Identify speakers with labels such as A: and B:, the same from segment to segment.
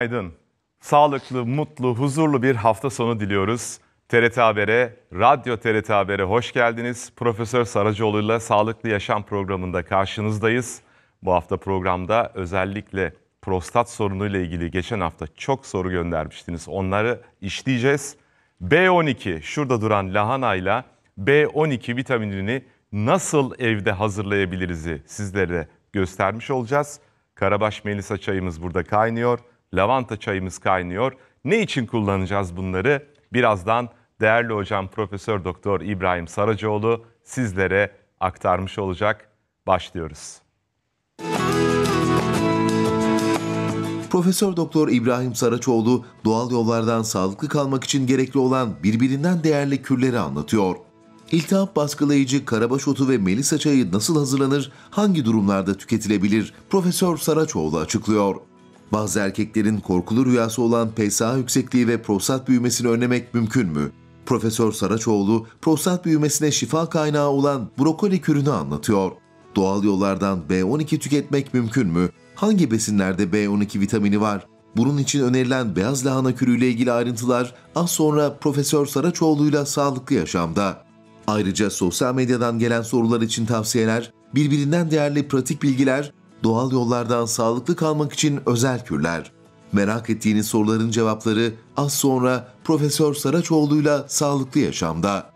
A: Günaydın. Sağlıklı, mutlu, huzurlu bir hafta sonu diliyoruz. TRT Haber'e, Radyo TRT Haber'e hoş geldiniz. Profesör Saracoğlu ile Sağlıklı Yaşam programında karşınızdayız. Bu hafta programda özellikle prostat sorunuyla ilgili geçen hafta çok soru göndermiştiniz. Onları işleyeceğiz. B12, şurada duran lahanayla B12 vitaminini nasıl evde hazırlayabiliriz'i sizlere göstermiş olacağız. Karabaş Melisa çayımız burada kaynıyor lavanta çayımız kaynıyor. Ne için kullanacağız bunları? Birazdan değerli hocam Profesör Doktor İbrahim Saracoğlu sizlere aktarmış olacak. Başlıyoruz. Profesör Doktor İbrahim Saraçoğlu doğal yollardan sağlıklı kalmak için gerekli olan birbirinden değerli kürleri anlatıyor. İltihap baskılayıcı karabaş otu ve melisa çayı nasıl hazırlanır, hangi durumlarda tüketilebilir? Profesör Saraçoğlu açıklıyor. Bazı erkeklerin korkulu rüyası olan PSA yüksekliği ve prostat büyümesini önlemek mümkün mü? Profesör Saraçoğlu, prostat büyümesine şifa kaynağı olan brokoli kürünü anlatıyor. Doğal yollardan B12 tüketmek mümkün mü? Hangi besinlerde B12 vitamini var? Bunun için önerilen beyaz lahana kürüyle ilgili ayrıntılar az sonra Profesör Saraçoğlu'yla Sağlıklı Yaşam'da. Ayrıca sosyal medyadan gelen sorular için tavsiyeler, birbirinden değerli pratik bilgiler doğal yollardan sağlıklı kalmak için özel kürler. Merak ettiğiniz soruların cevapları az sonra Profesör Saraçoğlu'yla Sağlıklı Yaşam'da.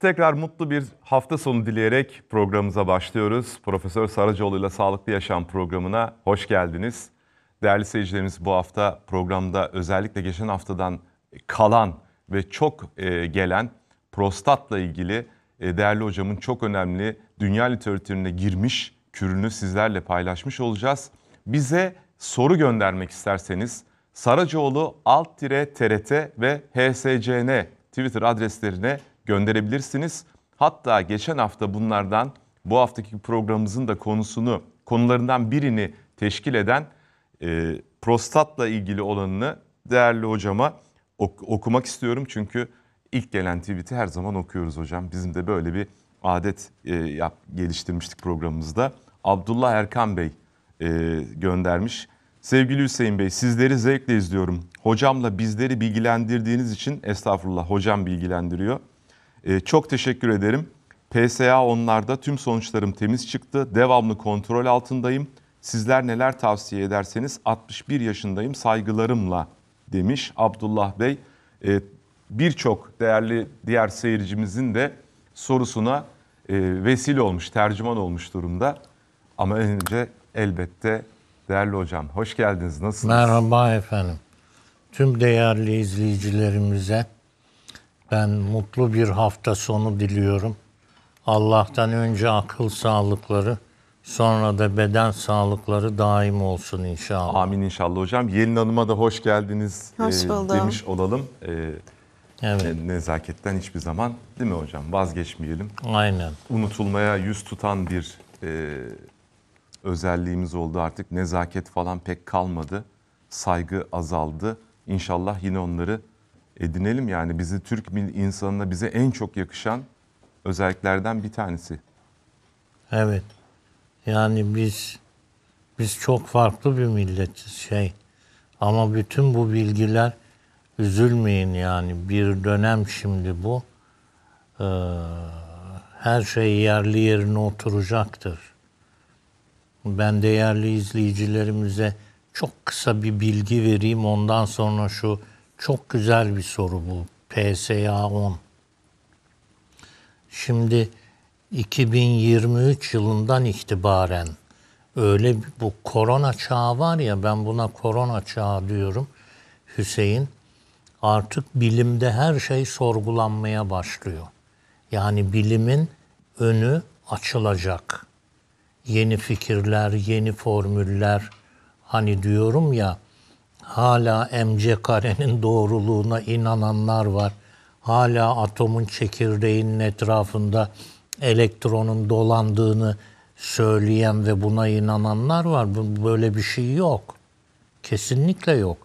A: Tekrar mutlu bir hafta sonu dileyerek programımıza başlıyoruz. Profesör Saracoğlu ile Sağlıklı Yaşam programına hoş geldiniz. Değerli seyircilerimiz bu hafta programda özellikle geçen haftadan kalan ve çok e, gelen prostatla ilgili e, değerli hocamın çok önemli dünya literatürüne girmiş kürünü sizlerle paylaşmış olacağız. Bize soru göndermek isterseniz Saracoğlu alt tire TRT ve HSCN Twitter adreslerine gönderebilirsiniz. Hatta geçen hafta bunlardan bu haftaki programımızın da konusunu konularından birini teşkil eden e, prostatla ilgili olanını değerli hocama ok- okumak istiyorum. Çünkü ilk gelen tweet'i her zaman okuyoruz hocam. Bizim de böyle bir adet e, yap, geliştirmiştik programımızda. Abdullah Erkan Bey e, göndermiş. Sevgili Hüseyin Bey sizleri zevkle izliyorum. Hocamla bizleri bilgilendirdiğiniz için estağfurullah hocam bilgilendiriyor. E, çok teşekkür ederim. PSA onlarda tüm sonuçlarım temiz çıktı. Devamlı kontrol altındayım. Sizler neler tavsiye ederseniz 61 yaşındayım saygılarımla demiş Abdullah Bey. E, birçok değerli diğer seyircimizin de sorusuna e, vesile olmuş, tercüman olmuş durumda. Ama önce elbette değerli hocam hoş geldiniz. Nasılsınız? Merhaba
B: efendim. Tüm değerli izleyicilerimize ben mutlu bir hafta sonu diliyorum. Allah'tan önce akıl sağlıkları, sonra da beden
A: sağlıkları daim olsun inşallah. Amin inşallah hocam. Yelin Hanım'a da hoş geldiniz hoş e, demiş olalım. E, Evet. E, nezaketten hiçbir zaman değil mi hocam vazgeçmeyelim. Aynen. Unutulmaya yüz tutan bir e, özelliğimiz oldu artık. Nezaket falan pek kalmadı. Saygı azaldı. İnşallah yine onları edinelim. Yani bizi Türk insanına bize en çok yakışan özelliklerden bir tanesi.
B: Evet. Yani biz biz çok farklı bir milletiz şey. Ama bütün bu bilgiler üzülmeyin yani bir dönem şimdi bu. Ee, her şey yerli yerine oturacaktır. Ben değerli izleyicilerimize çok kısa bir bilgi vereyim. Ondan sonra şu çok güzel bir soru bu. PSA 10. Şimdi 2023 yılından itibaren öyle bu korona çağı var ya ben buna korona çağı diyorum Hüseyin artık bilimde her şey sorgulanmaya başlıyor. Yani bilimin önü açılacak. Yeni fikirler, yeni formüller. Hani diyorum ya hala MC karenin doğruluğuna inananlar var. Hala atomun çekirdeğinin etrafında elektronun dolandığını söyleyen ve buna inananlar var. Böyle bir şey yok. Kesinlikle yok.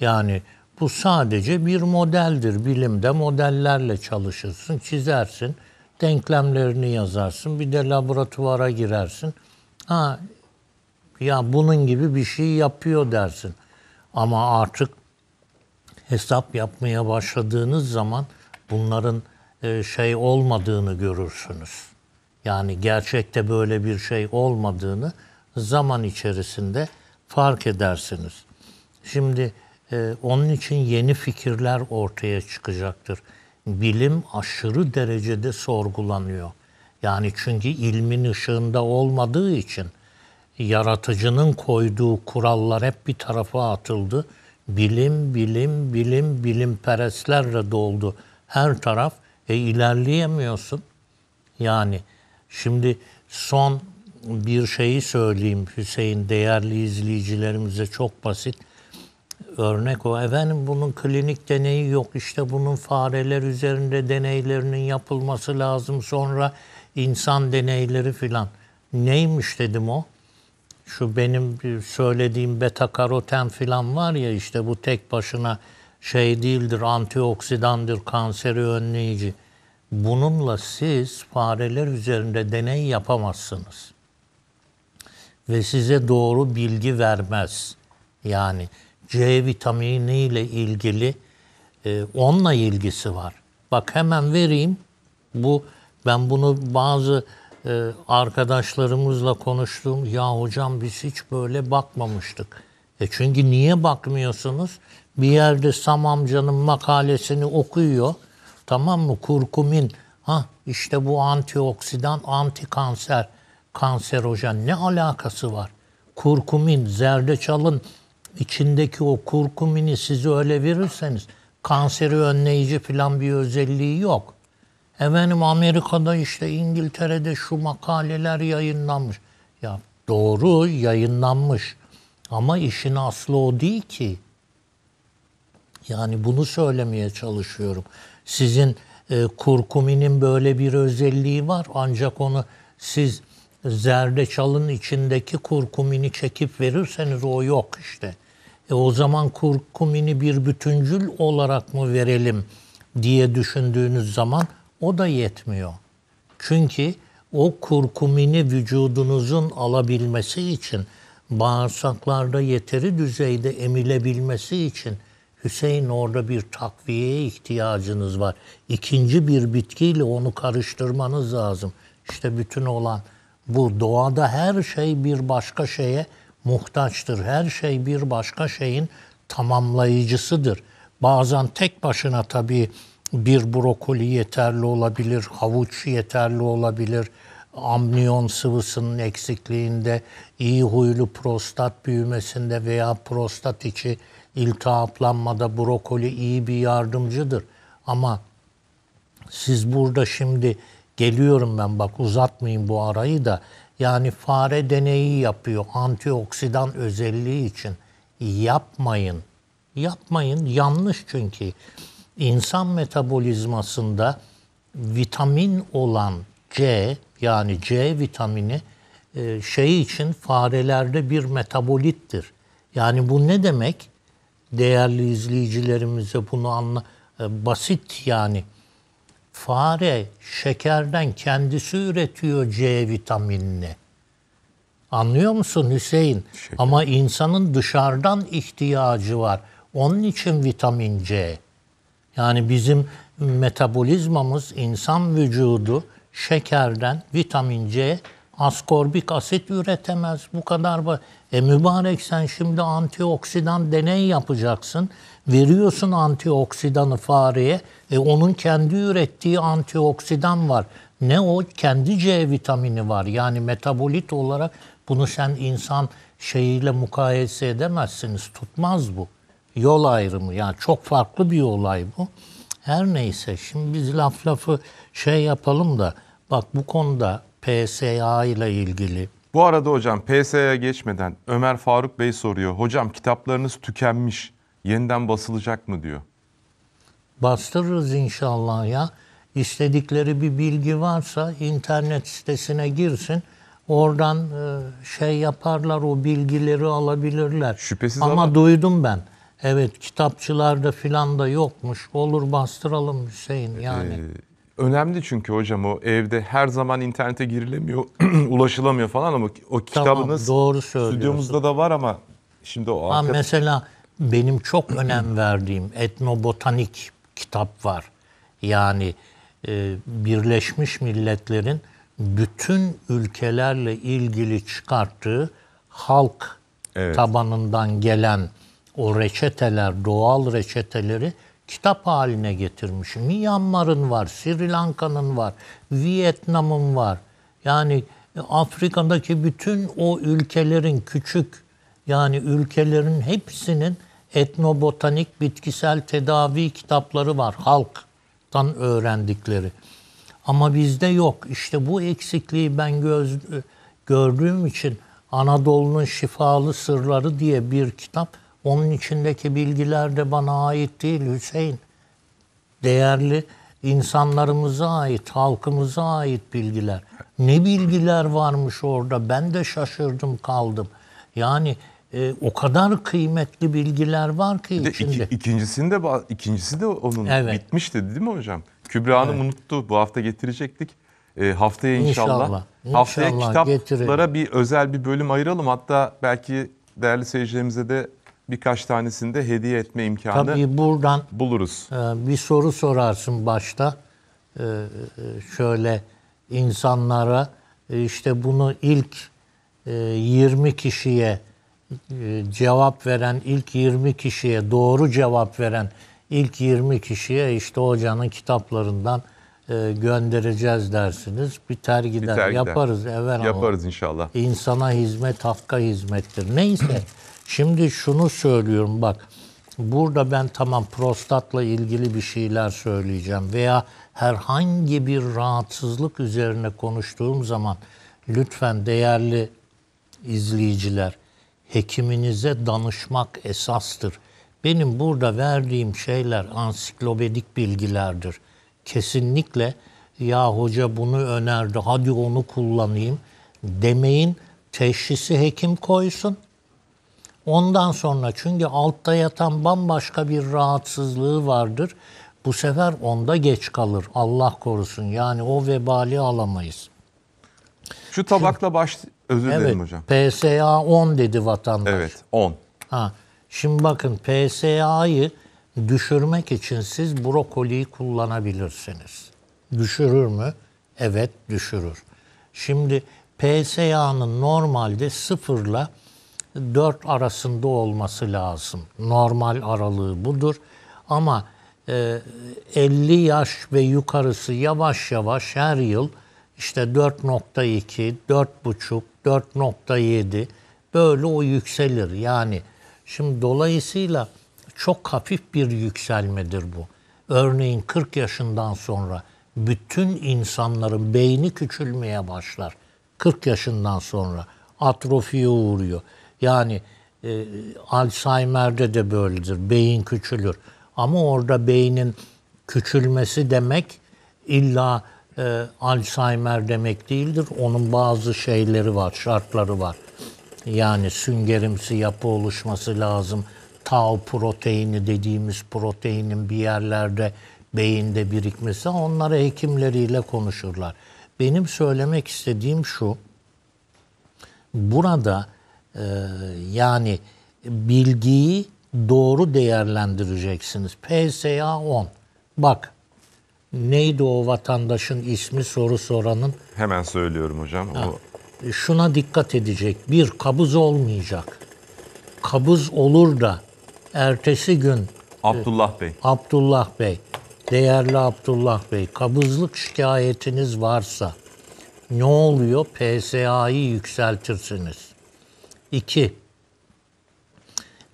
B: Yani bu sadece bir modeldir. Bilimde modellerle çalışırsın, çizersin, denklemlerini yazarsın, bir de laboratuvara girersin. Ha, ya bunun gibi bir şey yapıyor dersin. Ama artık hesap yapmaya başladığınız zaman bunların e, şey olmadığını görürsünüz. Yani gerçekte böyle bir şey olmadığını zaman içerisinde fark edersiniz. Şimdi ee, onun için yeni fikirler ortaya çıkacaktır. Bilim aşırı derecede sorgulanıyor. Yani çünkü ilmin ışığında olmadığı için yaratıcının koyduğu kurallar hep bir tarafa atıldı. Bilim, bilim, bilim, bilim bilimperestlerle doldu her taraf. E ilerleyemiyorsun. Yani şimdi son bir şeyi söyleyeyim Hüseyin değerli izleyicilerimize çok basit örnek o. Efendim bunun klinik deneyi yok. İşte bunun fareler üzerinde deneylerinin yapılması lazım. Sonra insan deneyleri filan. Neymiş dedim o. Şu benim söylediğim beta karoten filan var ya işte bu tek başına şey değildir, antioksidandır, kanseri önleyici. Bununla siz fareler üzerinde deney yapamazsınız. Ve size doğru bilgi vermez. Yani C vitamini ile ilgili e, onunla ilgisi var. Bak hemen vereyim. Bu ben bunu bazı e, arkadaşlarımızla konuştum. Ya hocam biz hiç böyle bakmamıştık. E çünkü niye bakmıyorsunuz? Bir yerde samamcanın makalesini okuyor. Tamam mı? Kurkumin. Ha işte bu antioksidan, anti kanser, kanserojen. Ne alakası var? Kurkumin, zerdeçalın içindeki o kurkumini sizi öyle verirseniz kanseri önleyici falan bir özelliği yok. Efendim Amerika'da işte İngiltere'de şu makaleler yayınlanmış. Ya doğru yayınlanmış ama işin aslı o değil ki. Yani bunu söylemeye çalışıyorum. Sizin e, kurkuminin böyle bir özelliği var ancak onu siz zerdeçalın içindeki kurkumini çekip verirseniz o yok işte. E o zaman kurkumini bir bütüncül olarak mı verelim diye düşündüğünüz zaman o da yetmiyor. Çünkü o kurkumini vücudunuzun alabilmesi için, bağırsaklarda yeteri düzeyde emilebilmesi için Hüseyin orada bir takviyeye ihtiyacınız var. İkinci bir bitkiyle onu karıştırmanız lazım. İşte bütün olan bu doğada her şey bir başka şeye muhtaçtır. Her şey bir başka şeyin tamamlayıcısıdır. Bazen tek başına tabii bir brokoli yeterli olabilir, havuç yeterli olabilir. Amniyon sıvısının eksikliğinde, iyi huylu prostat büyümesinde veya prostat içi iltihaplanmada brokoli iyi bir yardımcıdır. Ama siz burada şimdi geliyorum ben bak uzatmayın bu arayı da yani fare deneyi yapıyor antioksidan özelliği için. Yapmayın. Yapmayın. Yanlış çünkü. insan metabolizmasında vitamin olan C yani C vitamini e, şey için farelerde bir metabolittir. Yani bu ne demek? Değerli izleyicilerimize bunu anla e, basit yani fare şekerden kendisi üretiyor C vitaminini. Anlıyor musun Hüseyin? Şeker. Ama insanın dışarıdan ihtiyacı var. Onun için vitamin C. Yani bizim metabolizmamız, insan vücudu şekerden vitamin C, askorbik asit üretemez. Bu kadar. E mübarek sen şimdi antioksidan deney yapacaksın. Veriyorsun antioksidanı fareye. E onun kendi ürettiği antioksidan var. Ne o? Kendi C vitamini var. Yani metabolit olarak bunu sen insan şeyiyle mukayese edemezsiniz. Tutmaz bu. Yol ayrımı. Yani çok farklı bir olay bu. Her neyse şimdi biz laf lafı şey yapalım da bak bu konuda PSA ile ilgili.
A: Bu arada hocam PSA'ya geçmeden Ömer Faruk Bey soruyor. Hocam kitaplarınız tükenmiş yeniden basılacak mı diyor.
B: Bastırırız inşallah ya. İstedikleri bir bilgi varsa internet sitesine girsin. Oradan e, şey yaparlar o bilgileri alabilirler. Şüphesiz ama, ama duydum ben. Evet kitapçılarda filan da yokmuş. Olur bastıralım Hüseyin ee, yani. Ee,
A: önemli çünkü hocam o evde her zaman internete girilemiyor, ulaşılamıyor falan ama o kitabınız tamam, doğru
B: stüdyomuzda
A: da var ama şimdi o ha, Mesela benim çok önem verdiğim
B: etnobotanik kitap var. Yani e, Birleşmiş Milletler'in bütün ülkelerle ilgili çıkarttığı halk evet. tabanından gelen o reçeteler, doğal reçeteleri kitap haline getirmiş. Myanmar'ın var, Sri Lanka'nın var, Vietnam'ın var. Yani e, Afrika'daki bütün o ülkelerin küçük yani ülkelerin hepsinin etnobotanik bitkisel tedavi kitapları var halktan öğrendikleri. Ama bizde yok. İşte bu eksikliği ben göz, gördüğüm için Anadolu'nun Şifalı Sırları diye bir kitap. Onun içindeki bilgiler de bana ait değil Hüseyin. Değerli insanlarımıza ait, halkımıza ait bilgiler. Ne bilgiler varmış orada ben de şaşırdım kaldım. Yani e, o kadar kıymetli bilgiler var ki de içinde. Iki, ikincisini
A: ikincisi de onun evet. bitmişti değil mi hocam? Kübra Hanım evet. unuttu. Bu hafta getirecektik. E, haftaya inşallah. inşallah. inşallah haftaya kitaplara getirelim. bir özel bir bölüm ayıralım. Hatta belki değerli seyircilerimize de birkaç tanesinde hediye etme imkanı Tabii buradan buluruz.
B: E, bir soru sorarsın başta. E, e şöyle insanlara e, işte bunu ilk 20 e, kişiye ee, cevap veren ilk 20 kişiye doğru cevap veren ilk 20 kişiye işte hocanın kitaplarından e, göndereceğiz dersiniz. bir gider. Biter gider. Yaparız evet Yaparız ama. inşallah. İnsana hizmet hakka hizmettir. Neyse şimdi şunu söylüyorum bak. Burada ben tamam prostatla ilgili bir şeyler söyleyeceğim veya herhangi bir rahatsızlık üzerine konuştuğum zaman lütfen değerli izleyiciler hekiminize danışmak esastır. Benim burada verdiğim şeyler ansiklopedik bilgilerdir. Kesinlikle ya hoca bunu önerdi hadi onu kullanayım demeyin. Teşhisi hekim koysun. Ondan sonra çünkü altta yatan bambaşka bir rahatsızlığı vardır. Bu sefer onda geç kalır. Allah korusun. Yani o vebali alamayız. Şu tabakla baş,
A: Özür evet, dilerim hocam.
B: PSA 10 dedi vatandaş. Evet 10. Ha, şimdi bakın PSA'yı düşürmek için siz brokoliyi kullanabilirsiniz. Düşürür mü? Evet düşürür. Şimdi PSA'nın normalde sıfırla 4 arasında olması lazım. Normal aralığı budur. Ama 50 e, yaş ve yukarısı yavaş yavaş her yıl işte 4.2, 4.5, 4.7 böyle o yükselir. Yani şimdi dolayısıyla çok hafif bir yükselmedir bu. Örneğin 40 yaşından sonra bütün insanların beyni küçülmeye başlar. 40 yaşından sonra atrofiye uğruyor. Yani e, Alzheimer'de de böyledir. Beyin küçülür. Ama orada beynin küçülmesi demek illa e, Alzheimer demek değildir. Onun bazı şeyleri var, şartları var. Yani süngerimsi yapı oluşması lazım. Tau proteini dediğimiz proteinin bir yerlerde beyinde birikmesi onlara hekimleriyle konuşurlar. Benim söylemek istediğim şu. Burada e, yani bilgiyi doğru değerlendireceksiniz. PSA 10. Bak Neydi o vatandaşın ismi soru soranın?
A: Hemen söylüyorum hocam. Ha. O...
B: E, şuna dikkat edecek. Bir, kabuz olmayacak. Kabuz olur da ertesi gün e,
A: Abdullah Bey.
B: Abdullah Bey. Değerli Abdullah Bey, kabızlık şikayetiniz varsa ne oluyor? PSA'yı yükseltirsiniz. İki.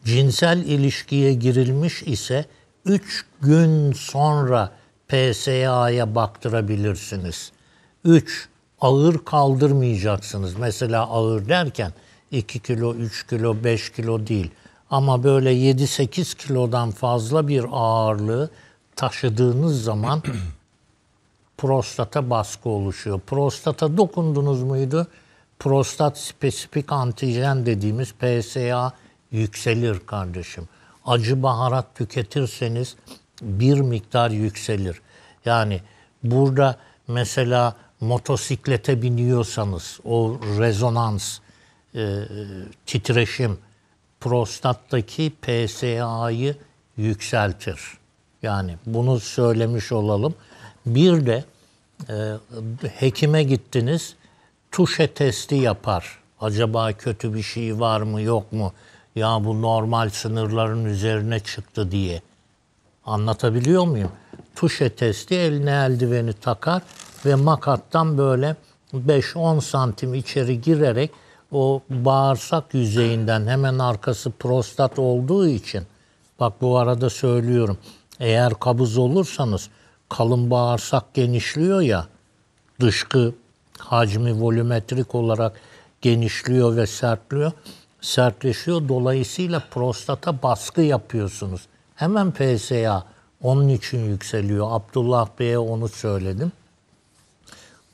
B: Cinsel ilişkiye girilmiş ise üç gün sonra PSA'ya baktırabilirsiniz. 3. Ağır kaldırmayacaksınız. Mesela ağır derken 2 kilo, 3 kilo, 5 kilo değil. Ama böyle 7-8 kilodan fazla bir ağırlığı taşıdığınız zaman prostata baskı oluşuyor. Prostata dokundunuz muydu? Prostat spesifik antijen dediğimiz PSA yükselir kardeşim. Acı baharat tüketirseniz bir miktar yükselir. Yani burada mesela motosiklete biniyorsanız o rezonans, e, titreşim prostattaki PSA'yı yükseltir. Yani bunu söylemiş olalım. Bir de e, hekime gittiniz, tuşe testi yapar. Acaba kötü bir şey var mı yok mu? Ya bu normal sınırların üzerine çıktı diye. Anlatabiliyor muyum? Tuşe testi eline eldiveni takar ve makattan böyle 5-10 santim içeri girerek o bağırsak yüzeyinden hemen arkası prostat olduğu için bak bu arada söylüyorum eğer kabız olursanız kalın bağırsak genişliyor ya dışkı hacmi volümetrik olarak genişliyor ve sertliyor sertleşiyor dolayısıyla prostata baskı yapıyorsunuz. Hemen PSA onun için yükseliyor. Abdullah Bey'e onu söyledim.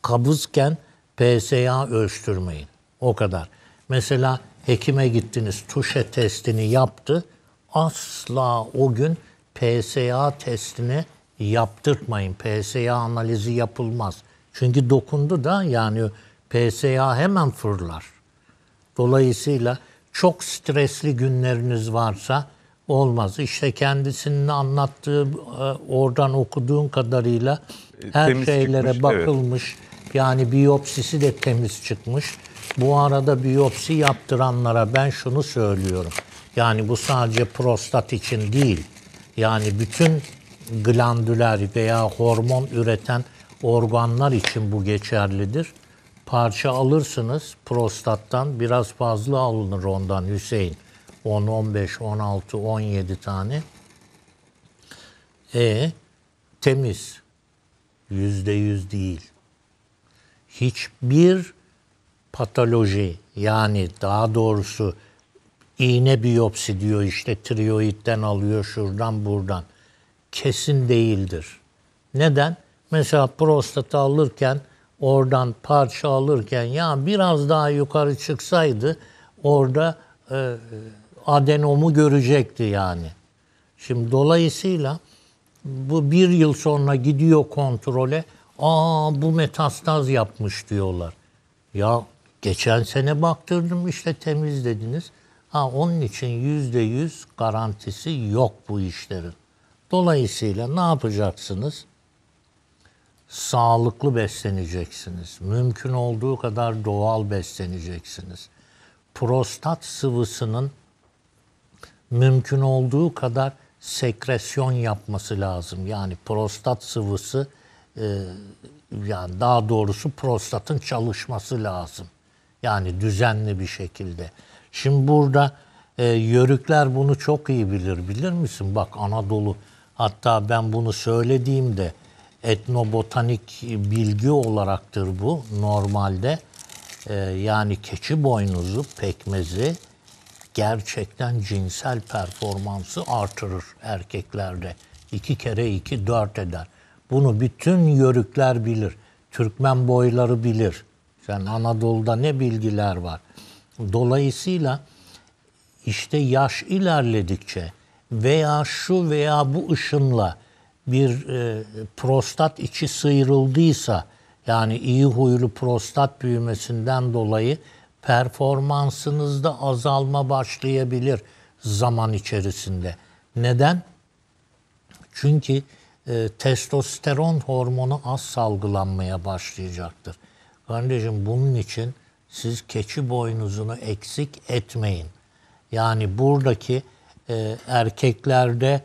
B: Kabızken PSA ölçtürmeyin. O kadar. Mesela hekime gittiniz, tuşe testini yaptı. Asla o gün PSA testini yaptırtmayın. PSA analizi yapılmaz. Çünkü dokundu da yani PSA hemen fırlar. Dolayısıyla çok stresli günleriniz varsa olmaz. İşte kendisinin anlattığı, e, oradan okuduğun kadarıyla e, her temiz şeylere çıkmış, bakılmış. Evet. Yani biyopsisi de temiz çıkmış. Bu arada biyopsi yaptıranlara ben şunu söylüyorum. Yani bu sadece prostat için değil. Yani bütün glandüler veya hormon üreten organlar için bu geçerlidir. Parça alırsınız prostattan biraz fazla alınır ondan Hüseyin. 10, 15, 16, 17 tane. E temiz. Yüzde yüz değil. Hiçbir patoloji yani daha doğrusu iğne biyopsi diyor işte tiroidden alıyor şuradan buradan. Kesin değildir. Neden? Mesela prostata alırken oradan parça alırken ya biraz daha yukarı çıksaydı orada e, adenomu görecekti yani. Şimdi dolayısıyla bu bir yıl sonra gidiyor kontrole. Aa bu metastaz yapmış diyorlar. Ya geçen sene baktırdım işte temiz dediniz. Ha onun için yüzde yüz garantisi yok bu işlerin. Dolayısıyla ne yapacaksınız? Sağlıklı besleneceksiniz. Mümkün olduğu kadar doğal besleneceksiniz. Prostat sıvısının mümkün olduğu kadar sekresyon yapması lazım. Yani prostat sıvısı e, yani daha doğrusu prostatın çalışması lazım. Yani düzenli bir şekilde. Şimdi burada e, yörükler bunu çok iyi bilir. Bilir misin? Bak Anadolu hatta ben bunu söylediğimde etnobotanik bilgi olaraktır bu normalde. E, yani keçi boynuzu, pekmezi gerçekten cinsel performansı artırır erkeklerde. İki kere iki dört eder. Bunu bütün yörükler bilir. Türkmen boyları bilir. Sen yani Anadolu'da ne bilgiler var. Dolayısıyla işte yaş ilerledikçe veya şu veya bu ışınla bir e, prostat içi sıyrıldıysa yani iyi huylu prostat büyümesinden dolayı performansınızda azalma başlayabilir zaman içerisinde. Neden? Çünkü e, testosteron hormonu az salgılanmaya başlayacaktır. Kardeşim bunun için siz keçi boynuzunu eksik etmeyin. Yani buradaki e, erkeklerde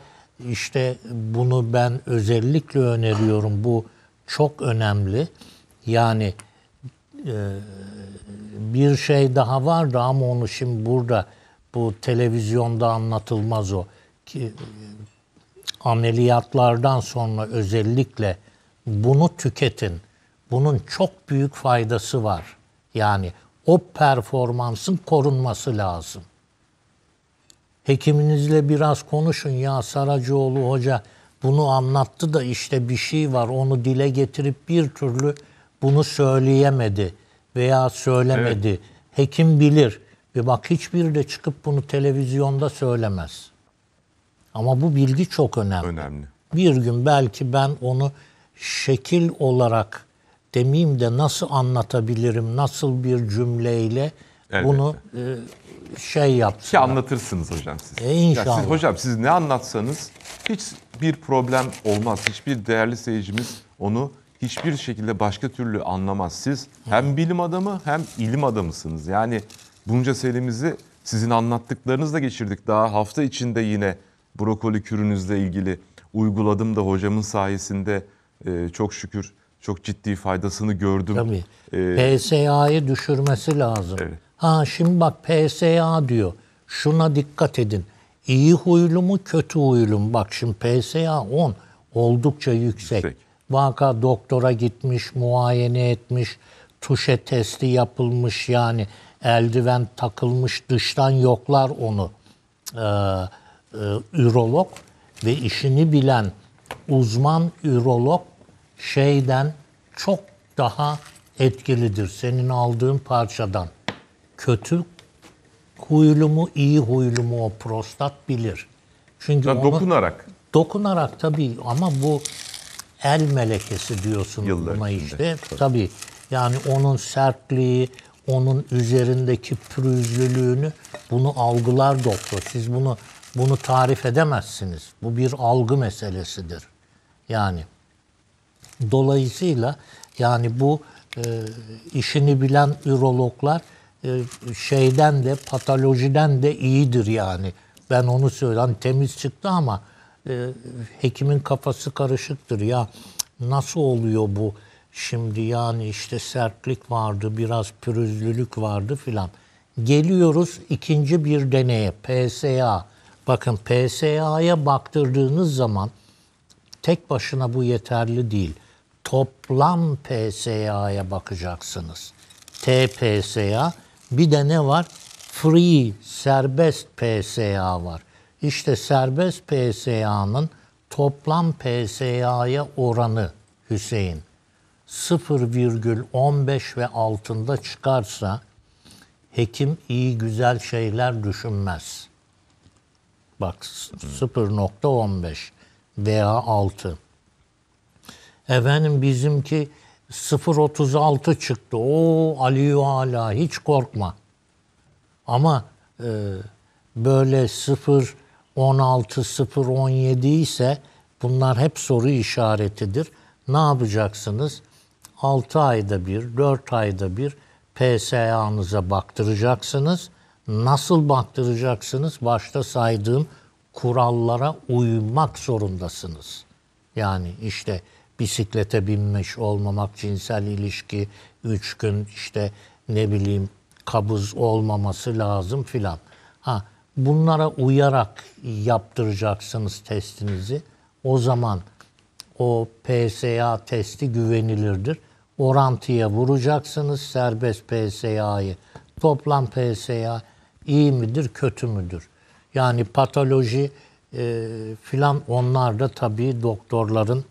B: işte bunu ben özellikle öneriyorum. Bu çok önemli. Yani ee, bir şey daha vardı ama onu şimdi burada bu televizyonda anlatılmaz o. Ki, e, ameliyatlardan sonra özellikle bunu tüketin. Bunun çok büyük faydası var. Yani o performansın korunması lazım. Hekiminizle biraz konuşun ya Saracoğlu hoca bunu anlattı da işte bir şey var onu dile getirip bir türlü bunu söyleyemedi veya söylemedi. Evet. Hekim bilir. Bir e bak hiçbiri de çıkıp bunu televizyonda söylemez. Ama bu bilgi çok önemli. Önemli. Bir gün belki ben onu şekil olarak demeyeyim de nasıl anlatabilirim, nasıl bir cümleyle Elbette. bunu e,
A: şey yapsın. Ki anlatırsınız hocam siz. E, inşallah. siz, hocam siz ne anlatsanız hiç bir problem olmaz. Hiçbir değerli seyircimiz onu hiçbir şekilde başka türlü anlamaz. Siz hem bilim adamı hem ilim adamısınız. Yani bunca senemizi sizin anlattıklarınızla geçirdik. Daha hafta içinde yine brokoli kürünüzle ilgili uyguladım da hocamın sayesinde e, çok şükür çok ciddi faydasını gördüm. Tabii. Ee,
B: PSA'yı düşürmesi lazım. Evet. Ha şimdi bak PSA diyor. Şuna dikkat edin. İyi huylu mu kötü huylu mu? Bak şimdi PSA 10 oldukça yüksek. yüksek. Vaka doktora gitmiş, muayene etmiş, tuşe testi yapılmış yani eldiven takılmış dıştan yoklar onu e, e, ürolog ve işini bilen uzman ürolog şeyden çok daha etkilidir senin aldığın parçadan. Kötü huylu mu iyi huylu mu o prostat bilir. Çünkü onu, dokunarak. Dokunarak tabii ama bu el melekesi diyorsun Yıllar buna içinde. işte. Tabii. Tabii. Yani onun sertliği, onun üzerindeki pürüzlülüğünü bunu algılar doktor. Siz bunu bunu tarif edemezsiniz. Bu bir algı meselesidir. Yani dolayısıyla yani bu e, işini bilen ürologlar e, şeyden de patolojiden de iyidir yani. Ben onu söylüyorum. Hani temiz çıktı ama e, hekimin kafası karışıktır. Ya nasıl oluyor bu şimdi yani işte sertlik vardı, biraz pürüzlülük vardı filan. Geliyoruz ikinci bir deneye PSA. Bakın PSA'ya baktırdığınız zaman tek başına bu yeterli değil. Toplam PSA'ya bakacaksınız. TPSA bir de ne var? Free, serbest PSA var. İşte serbest PSA'nın toplam PSA'ya oranı Hüseyin 0,15 ve altında çıkarsa hekim iyi güzel şeyler düşünmez. Bak 0.15 veya 6. Efendim bizimki 0.36 çıktı. O Ali hala hiç korkma. Ama e, böyle 0 16.017 ise bunlar hep soru işaretidir. Ne yapacaksınız? 6 ayda bir, 4 ayda bir PSA'nıza baktıracaksınız. Nasıl baktıracaksınız? Başta saydığım kurallara uymak zorundasınız. Yani işte bisiklete binmiş olmamak, cinsel ilişki 3 gün işte ne bileyim kabız olmaması lazım filan. Ha bunlara uyarak yaptıracaksınız testinizi. O zaman o PSA testi güvenilirdir. Orantıya vuracaksınız serbest PSA'yı. Toplam PSA iyi midir, kötü müdür? Yani patoloji e, filan onlar da tabii doktorların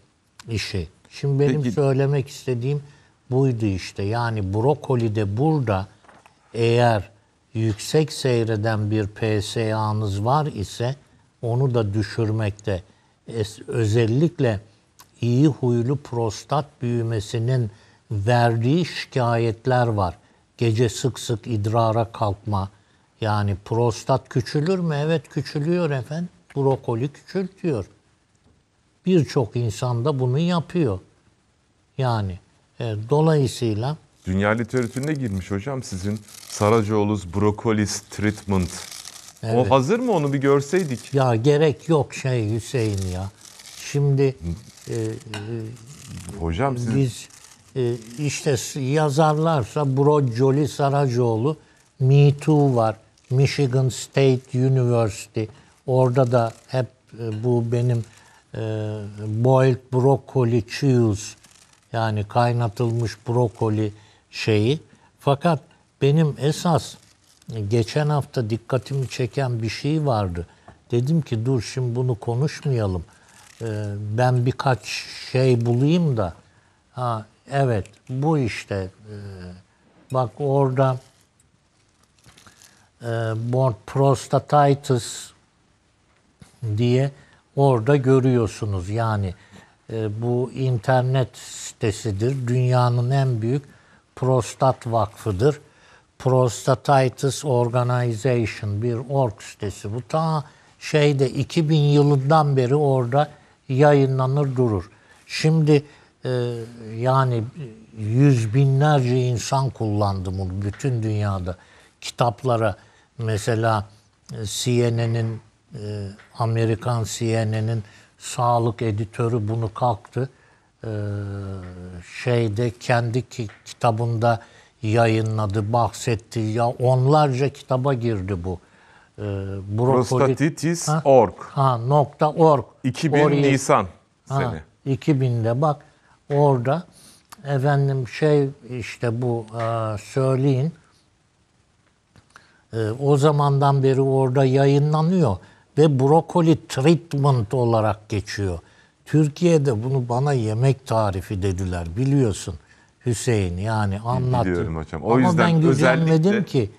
B: işi. Şimdi benim Peki. söylemek istediğim buydu işte. Yani brokoli de burada eğer yüksek seyreden bir PSA'nız var ise onu da düşürmekte özellikle iyi huylu prostat büyümesinin verdiği şikayetler var. Gece sık sık idrara kalkma. Yani prostat küçülür mü? Evet küçülüyor efendim. Brokoli küçültüyor. Birçok insan da bunu yapıyor. Yani e, dolayısıyla
A: dünya literatürüne girmiş hocam sizin Saracoğlu's Brocolis Treatment.
B: Evet. O hazır mı onu bir görseydik? Ya gerek yok şey Hüseyin ya. Şimdi e, e, hocam siz... biz e, işte yazarlarsa Brocoli Saracoğlu Me Too var. Michigan State University. Orada da hep e, bu benim e, boiled broccoli chews yani kaynatılmış brokoli şeyi. Fakat benim esas geçen hafta dikkatimi çeken bir şey vardı. Dedim ki dur şimdi bunu konuşmayalım. Ee, ben birkaç şey bulayım da. Ha evet bu işte. Ee, bak orada e, prostatitis diye orada görüyorsunuz. Yani e, bu internet sitesidir. Dünyanın en büyük Prostat Vakfı'dır. Prostatitis Organization bir org sitesi. Bu ta şeyde 2000 yılından beri orada yayınlanır durur. Şimdi e, yani yüz binlerce insan kullandı bunu bütün dünyada. Kitaplara mesela e, CNN'in e, Amerikan CNN'in sağlık editörü bunu kalktı ee, şeyde kendi kitabında yayınladı, bahsetti. Ya onlarca kitaba girdi bu.
A: E, brokoli... Prostatitis.org.
B: Ha, ha, nokta org. 2000 Oraya, Nisan seni. 2000'de bak orada efendim şey işte bu e, söyleyin. Ee, o zamandan beri orada yayınlanıyor ve brokoli treatment olarak geçiyor. Türkiye'de bunu bana yemek tarifi dediler biliyorsun Hüseyin yani anlattı. Biliyorum hocam. O Ama yüzden ben özellikle... ki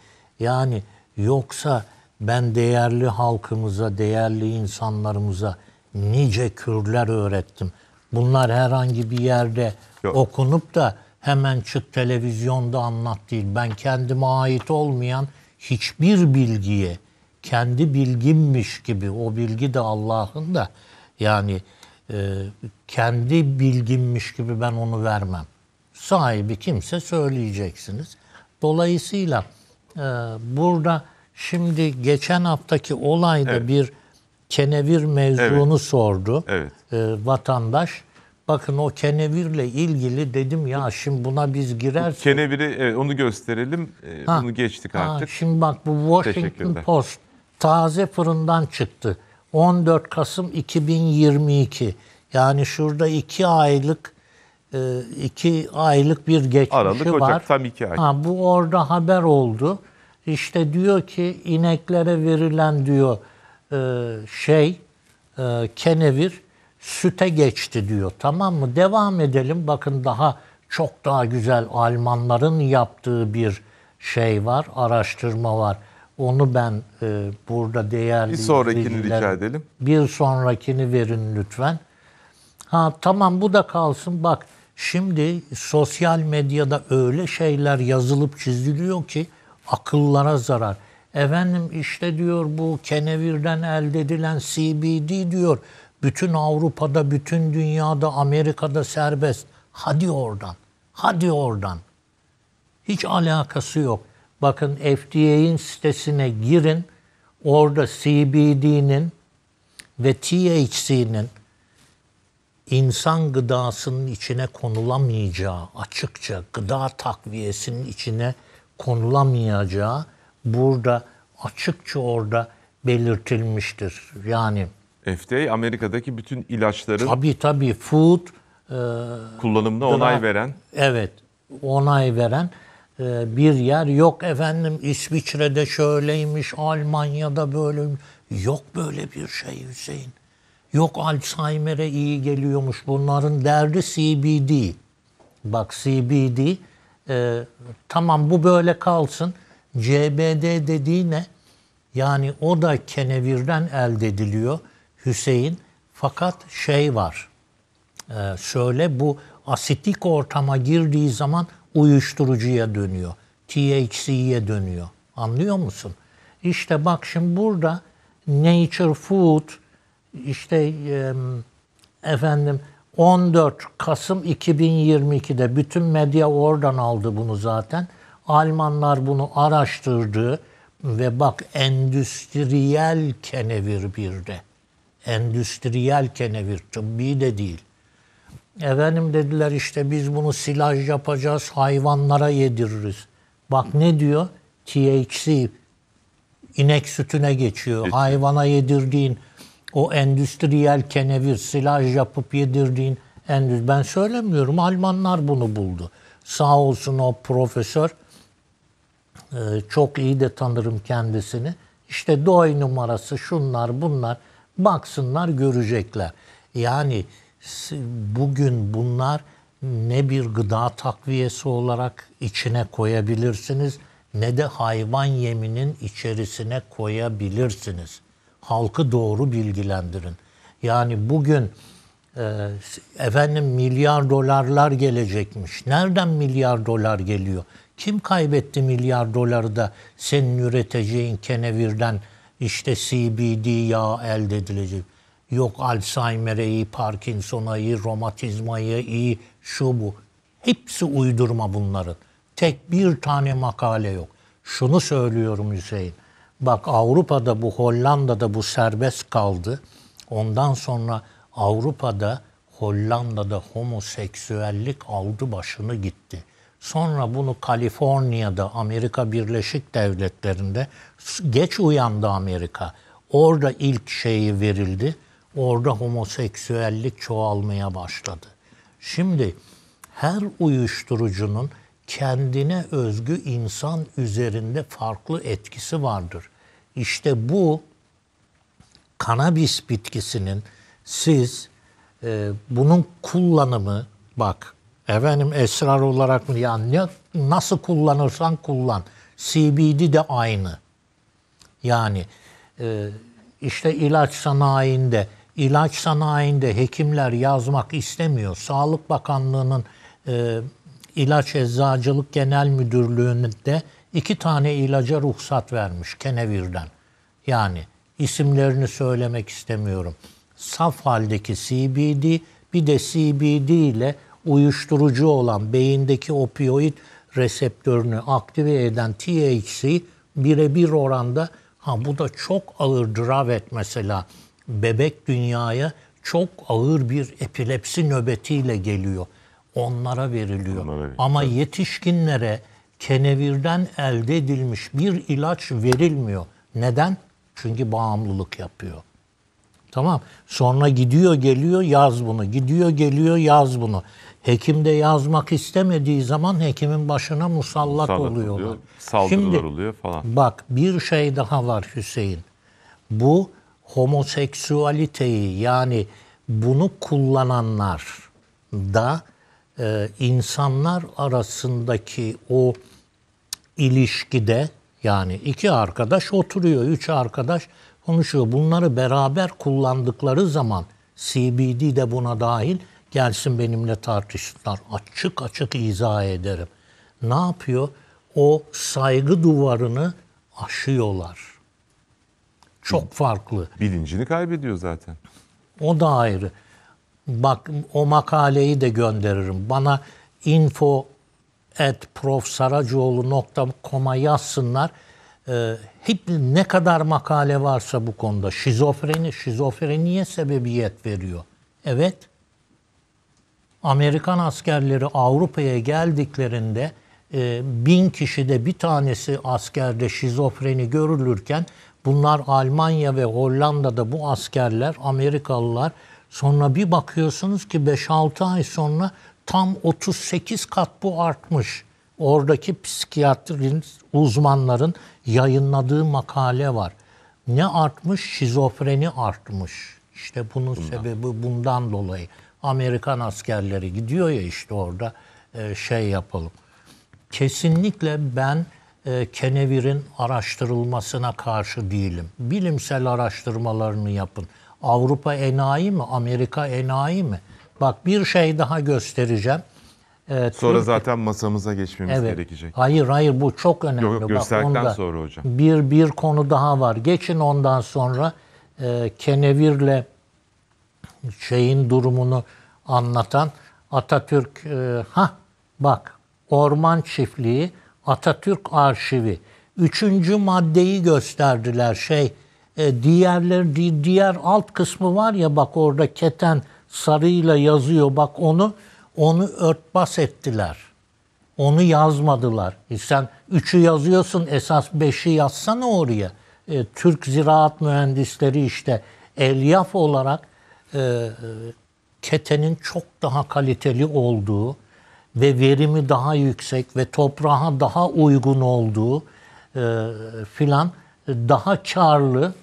B: yani yoksa ben değerli halkımıza, değerli insanlarımıza nice kürler öğrettim. Bunlar herhangi bir yerde Yok. okunup da hemen çık televizyonda anlat değil. Ben kendime ait olmayan hiçbir bilgiye kendi bilgimmiş gibi o bilgi de Allah'ın da yani e, kendi bilgimmiş gibi ben onu vermem. Sahibi kimse söyleyeceksiniz. Dolayısıyla e, burada şimdi geçen haftaki olayda evet. bir kenevir mevzunu evet. sordu evet. E, vatandaş. Bakın o kenevirle ilgili dedim ya şimdi buna biz girersek...
A: Keneviri evet, onu gösterelim. E, ha, bunu geçtik artık. Ha,
B: şimdi bak bu Washington Post taze fırından çıktı. 14 Kasım 2022. Yani şurada iki aylık e, iki aylık bir geçmişi Aralık, var. Ocak, tam iki ay. Ha, bu orada haber oldu. İşte diyor ki ineklere verilen diyor e, şey e, kenevir süte geçti diyor. Tamam mı? Devam edelim. Bakın daha çok daha güzel Almanların yaptığı bir şey var, araştırma var. Onu ben e, burada değerli... Bir sonrakini rica edelim. Bir sonrakini verin lütfen. Ha tamam bu da kalsın. Bak şimdi sosyal medyada öyle şeyler yazılıp çiziliyor ki akıllara zarar. Efendim işte diyor bu kenevirden elde edilen CBD diyor. Bütün Avrupa'da, bütün dünyada, Amerika'da serbest. Hadi oradan. Hadi oradan. Hiç alakası yok. Bakın FDA'in sitesine girin. Orada CBD'nin ve THC'nin insan gıdasının içine konulamayacağı, açıkça gıda takviyesinin içine konulamayacağı burada açıkça orada belirtilmiştir. Yani
A: FDA Amerika'daki bütün ilaçların tabi
B: tabi food e, kullanımına gıda, onay veren. Evet, onay veren ee, bir yer yok efendim İsviçre'de şöyleymiş, Almanya'da böyle yok böyle bir şey Hüseyin. Yok Alzheimer'e iyi geliyormuş. Bunların derdi CBD. Bak CBD e, tamam bu böyle kalsın. CBD dediği ne? Yani o da kenevirden elde ediliyor Hüseyin. Fakat şey var. E, şöyle bu asitik ortama girdiği zaman uyuşturucuya dönüyor. THC'ye dönüyor. Anlıyor musun? İşte bak şimdi burada Nature Food işte efendim 14 Kasım 2022'de bütün medya oradan aldı bunu zaten. Almanlar bunu araştırdı ve bak endüstriyel kenevir bir de. Endüstriyel kenevir tıbbi de değil. Efendim dediler işte biz bunu silaj yapacağız, hayvanlara yediririz. Bak ne diyor? THC inek sütüne geçiyor. Hayvana yedirdiğin o endüstriyel kenevir, silaj yapıp yedirdiğin endüstri. Ben söylemiyorum. Almanlar bunu buldu. Sağ olsun o profesör. E, çok iyi de tanırım kendisini. İşte doy numarası şunlar bunlar. Baksınlar görecekler. Yani bugün bunlar ne bir gıda takviyesi olarak içine koyabilirsiniz ne de hayvan yeminin içerisine koyabilirsiniz. Halkı doğru bilgilendirin. Yani bugün e, efendim milyar dolarlar gelecekmiş. Nereden milyar dolar geliyor? Kim kaybetti milyar doları da senin üreteceğin kenevirden işte CBD yağ elde edilecek? Yok Alzheimer'e iyi, Parkinson'a iyi, romatizmaya iyi, şu bu. Hepsi uydurma bunların. Tek bir tane makale yok. Şunu söylüyorum Hüseyin. Bak Avrupa'da bu Hollanda'da bu serbest kaldı. Ondan sonra Avrupa'da Hollanda'da homoseksüellik aldı başını gitti. Sonra bunu Kaliforniya'da Amerika Birleşik Devletleri'nde geç uyandı Amerika. Orada ilk şeyi verildi orada homoseksüellik çoğalmaya başladı. Şimdi her uyuşturucunun kendine özgü insan üzerinde farklı etkisi vardır. İşte bu kanabis bitkisinin siz e, bunun kullanımı bak efendim esrar olarak mı yani ne, nasıl kullanırsan kullan. CBD de aynı. Yani e, işte ilaç sanayinde ilaç sanayinde hekimler yazmak istemiyor. Sağlık Bakanlığı'nın e, İlaç Eczacılık Genel Müdürlüğü'nde iki tane ilaca ruhsat vermiş Kenevir'den. Yani isimlerini söylemek istemiyorum. Saf haldeki CBD bir de CBD ile uyuşturucu olan beyindeki opioid reseptörünü aktive eden THC birebir oranda ha bu da çok ağır dravet mesela bebek dünyaya çok ağır bir epilepsi nöbetiyle geliyor. Onlara veriliyor. Onlara Ama evet. yetişkinlere kenevirden elde edilmiş bir ilaç verilmiyor. Neden? Çünkü bağımlılık yapıyor. Tamam. Sonra gidiyor geliyor yaz bunu. Gidiyor geliyor yaz bunu. Hekim de yazmak istemediği zaman hekimin başına musallat, musallat oluyorlar. Oluyor,
A: saldırılar Şimdi, oluyor falan.
B: Bak bir şey daha var Hüseyin. Bu homoseksüaliteyi yani bunu kullananlar da e, insanlar arasındaki o ilişkide yani iki arkadaş oturuyor, üç arkadaş konuşuyor. Bunları beraber kullandıkları zaman CBD de buna dahil gelsin benimle tartışsınlar. Açık açık izah ederim. Ne yapıyor? O saygı duvarını aşıyorlar çok farklı. Bilincini kaybediyor zaten. O da ayrı. Bak o makaleyi de gönderirim. Bana info at profsaracoğlu.com'a yazsınlar. Ee, hep ne kadar makale varsa bu konuda şizofreni, şizofreniye sebebiyet veriyor. Evet. Amerikan askerleri Avrupa'ya geldiklerinde e, bin kişide bir tanesi askerde şizofreni görülürken Bunlar Almanya ve Hollanda'da bu askerler, Amerikalılar sonra bir bakıyorsunuz ki 5-6 ay sonra tam 38 kat bu artmış. Oradaki psikiyatrin uzmanların yayınladığı makale var. Ne artmış? Şizofreni artmış. İşte bunun bundan. sebebi bundan dolayı. Amerikan askerleri gidiyor ya işte orada e, şey yapalım. Kesinlikle ben e, kenevirin araştırılmasına karşı değilim. Bilimsel araştırmalarını yapın. Avrupa enayi mi? Amerika enayi mi? Bak bir şey daha göstereceğim.
A: Ee, sonra Türk... zaten masamıza geçmemiz evet. gerekecek.
B: Hayır hayır bu çok önemli. Yok, yok gösterdikten onda sonra hocam. Bir, bir konu daha var. Geçin ondan sonra e, Kenevir'le şeyin durumunu anlatan Atatürk e, ha bak orman çiftliği Atatürk arşivi. Üçüncü maddeyi gösterdiler şey. E, diğerler di, diğer alt kısmı var ya bak orada keten sarıyla yazıyor bak onu onu örtbas ettiler. Onu yazmadılar. E sen üçü yazıyorsun esas beşi yazsana oraya. E, Türk ziraat mühendisleri işte elyaf olarak e, e ketenin çok daha kaliteli olduğu, ve verimi daha yüksek ve toprağa daha uygun olduğu e, filan e, daha karlı.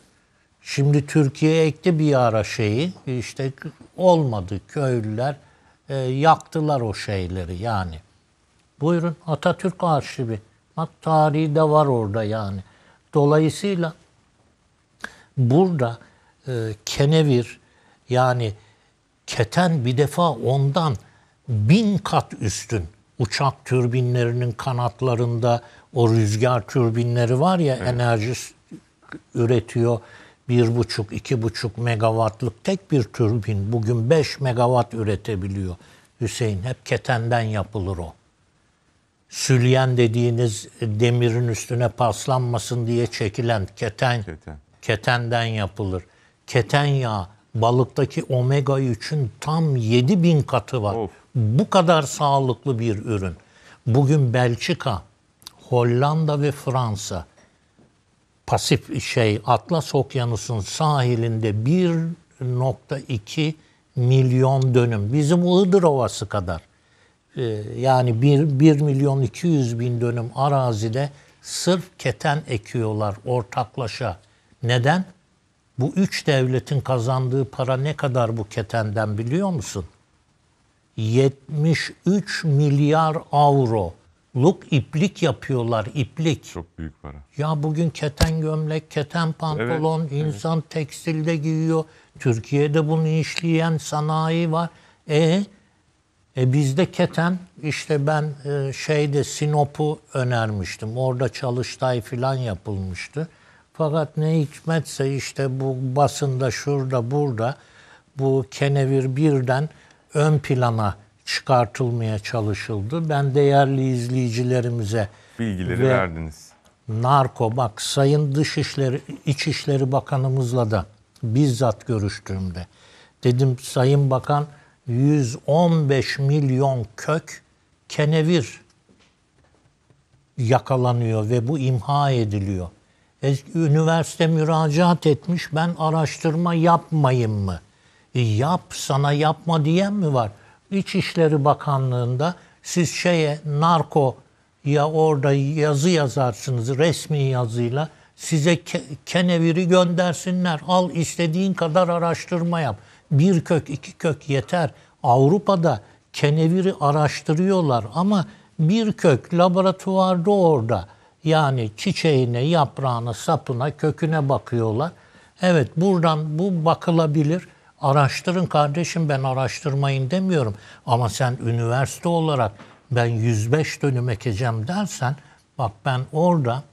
B: Şimdi Türkiye ekti bir ara şeyi işte olmadı köylüler e, yaktılar o şeyleri yani. Buyurun Atatürk arşivi. Bak tarihi de var orada yani. Dolayısıyla burada e, kenevir yani keten bir defa ondan bin kat üstün. Uçak türbinlerinin kanatlarında o rüzgar türbinleri var ya evet. enerji üretiyor. Bir buçuk, iki buçuk megawattlık tek bir türbin bugün beş megawatt üretebiliyor. Hüseyin hep ketenden yapılır o. Sülyen dediğiniz demirin üstüne paslanmasın diye çekilen keten, keten. ketenden yapılır. Keten yağı balıktaki omega 3'ün tam 7000 katı var. Of bu kadar sağlıklı bir ürün. Bugün Belçika, Hollanda ve Fransa pasif şey Atlas Okyanusu'nun sahilinde 1.2 milyon dönüm. Bizim Iğdır Ovası kadar. Ee, yani 1, 1 milyon 200 bin dönüm arazide sırf keten ekiyorlar ortaklaşa. Neden? Bu üç devletin kazandığı para ne kadar bu ketenden biliyor musun? 73 milyar avro avroluk iplik yapıyorlar. iplik. Çok büyük para. Ya bugün keten gömlek, keten pantolon, evet, insan evet. tekstilde giyiyor. Türkiye'de bunu işleyen sanayi var. E, e bizde keten işte ben e, şeyde Sinop'u önermiştim. Orada çalıştay filan yapılmıştı. Fakat ne hikmetse işte bu basında şurada burada bu kenevir birden ön plana çıkartılmaya çalışıldı. Ben değerli izleyicilerimize bilgileri ve verdiniz. Narko bak Sayın Dışişleri İçişleri Bakanımızla da bizzat görüştüğümde dedim Sayın Bakan 115 milyon kök kenevir yakalanıyor ve bu imha ediliyor. E, üniversite müracaat etmiş ben araştırma yapmayayım mı? E, yap sana yapma diyen mi var? İçişleri Bakanlığı'nda siz şeye narko ya orada yazı yazarsınız resmi yazıyla size ke- keneviri göndersinler. Al istediğin kadar araştırma yap. Bir kök iki kök yeter. Avrupa'da keneviri araştırıyorlar ama bir kök laboratuvarda orada. Yani çiçeğine, yaprağına, sapına, köküne bakıyorlar. Evet buradan bu bakılabilir. Araştırın kardeşim ben araştırmayın demiyorum. Ama sen üniversite olarak ben 105 dönüm ekeceğim dersen bak ben orada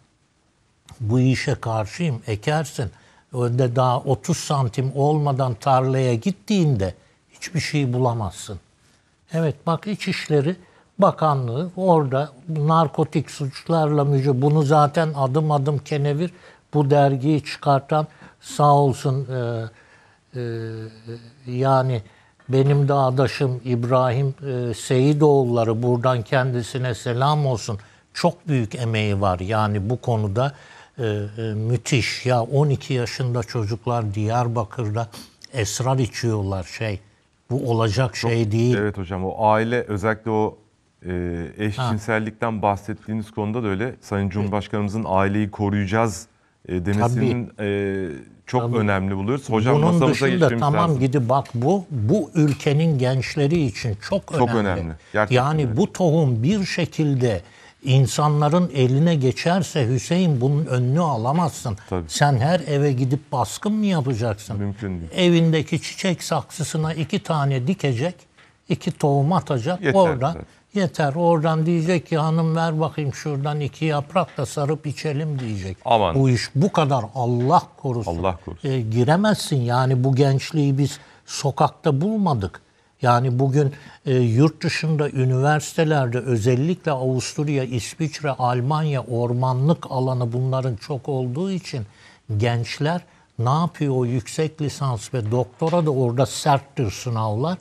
B: bu işe karşıyım ekersin. Önde daha 30 santim olmadan tarlaya gittiğinde hiçbir şey bulamazsın. Evet bak İçişleri Bakanlığı orada narkotik suçlarla mücadele bunu zaten adım adım kenevir bu dergiyi çıkartan sağ olsun e, ee, yani benim de adaşım İbrahim e, Seyidoğulları buradan kendisine selam olsun. Çok büyük emeği var yani bu konuda e, e müthiş. Ya 12 yaşında çocuklar Diyarbakır'da esrar içiyorlar şey. Bu
A: olacak şey değil. Evet hocam o aile özellikle o e, eşcinsellikten ha. bahsettiğiniz konuda da öyle. Sayın Cumhurbaşkanımızın aileyi koruyacağız e, demesinin... Tabii. E, çok tamam. önemli buluyoruz. Hocam Bunun masamıza dışında tamam lazım.
B: gidi bak bu bu ülkenin gençleri için çok önemli. Çok önemli. Gerçekten yani önemli. bu tohum bir şekilde insanların eline geçerse Hüseyin bunun önünü alamazsın. Tabii. Sen her eve gidip baskın mı yapacaksın? Mümkün değil. Evindeki çiçek saksısına iki tane dikecek, iki tohum atacak. Yeter, oradan evet Yeter oradan diyecek ki hanım ver bakayım şuradan iki yaprak da sarıp içelim diyecek. Aman. Bu iş bu kadar Allah korusun. Allah korusun. E, giremezsin yani bu gençliği biz sokakta bulmadık. Yani bugün e, yurt dışında üniversitelerde özellikle Avusturya, İsviçre, Almanya ormanlık alanı bunların çok olduğu için gençler ne yapıyor o yüksek lisans ve doktora da orada serttir sınavlar